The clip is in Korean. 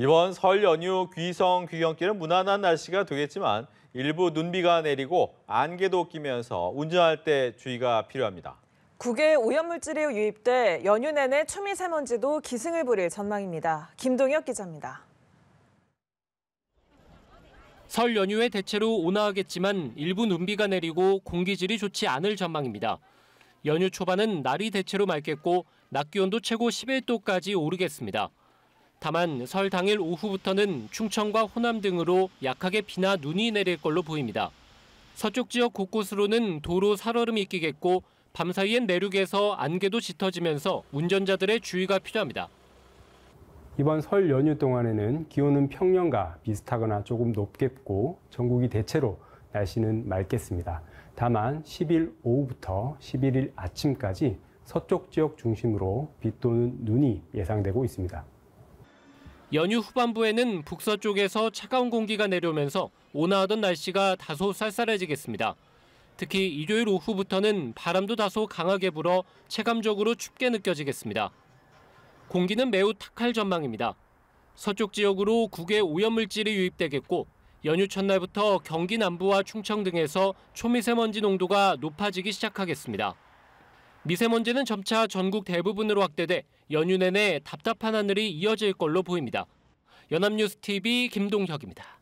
이번 설 연휴 귀성 귀경길은 무난한 날씨가 되겠지만 일부 눈비가 내리고 안개도 끼면서 운전할 때 주의가 필요합니다. 국외 오염물질이 유입돼 연휴 내내 초미세먼지도 기승을 부릴 전망입니다. 김동혁 기자입니다. 설 연휴에 대체로 온화하겠지만 일부 눈비가 내리고 공기질이 좋지 않을 전망입니다. 연휴 초반은 날이 대체로 맑겠고 낮 기온도 최고 11도까지 오르겠습니다. 다만 설 당일 오후부터는 충청과 호남 등으로 약하게 비나 눈이 내릴 걸로 보입니다. 서쪽 지역 곳곳으로는 도로 살얼음이 끼겠고 밤사이엔 내륙에서 안개도 짙어지면서 운전자들의 주의가 필요합니다. 이번 설 연휴 동안에는 기온은 평년과 비슷하거나 조금 높겠고 전국이 대체로 날씨는 맑겠습니다. 다만 10일 오후부터 11일 아침까지 서쪽 지역 중심으로 비 또는 눈이 예상되고 있습니다. 연휴 후반부에는 북서쪽에서 차가운 공기가 내려오면서 온화하던 날씨가 다소 쌀쌀해지겠습니다. 특히 일요일 오후부터는 바람도 다소 강하게 불어 체감적으로 춥게 느껴지겠습니다. 공기는 매우 탁할 전망입니다. 서쪽 지역으로 국외 오염물질이 유입되겠고 연휴 첫날부터 경기 남부와 충청 등에서 초미세먼지 농도가 높아지기 시작하겠습니다. 미세먼지는 점차 전국 대부분으로 확대돼 연휴 내내 답답한 하늘이 이어질 걸로 보입니다. 연합뉴스TV 김동혁입니다.